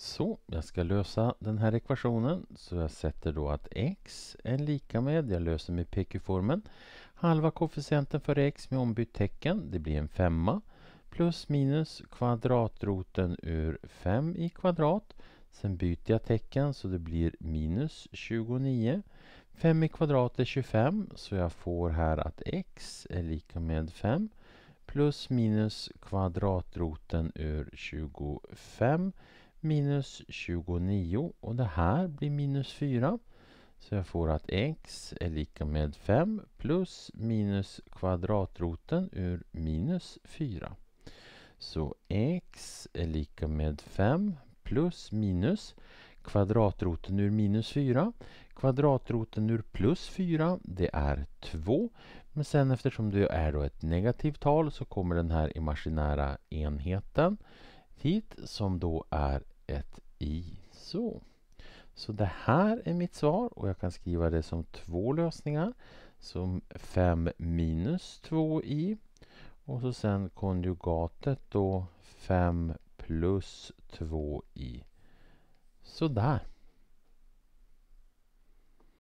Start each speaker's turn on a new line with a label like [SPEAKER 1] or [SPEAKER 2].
[SPEAKER 1] Så, jag ska lösa den här ekvationen. Så jag sätter då att x är lika med, jag löser med pq-formen, halva koefficienten för x med ombytt tecken, det blir en femma, plus minus kvadratroten ur 5 i kvadrat. Sen byter jag tecken så det blir minus 29. 5 i kvadrat är 25 så jag får här att x är lika med 5 plus minus kvadratroten ur 25 minus 29 och det här blir minus 4. Så jag får att x är lika med 5 plus minus kvadratroten ur minus 4. Så x är lika med 5 plus minus kvadratroten ur minus 4. Kvadratroten ur plus 4 det är 2. Men sen eftersom det är då ett negativt tal så kommer den här imaginära enheten hit som då är ett i så. Så det här är mitt svar och jag kan skriva det som två lösningar. Som 5 minus 2i och så sen konjugatet då 5 plus 2i. Sådär.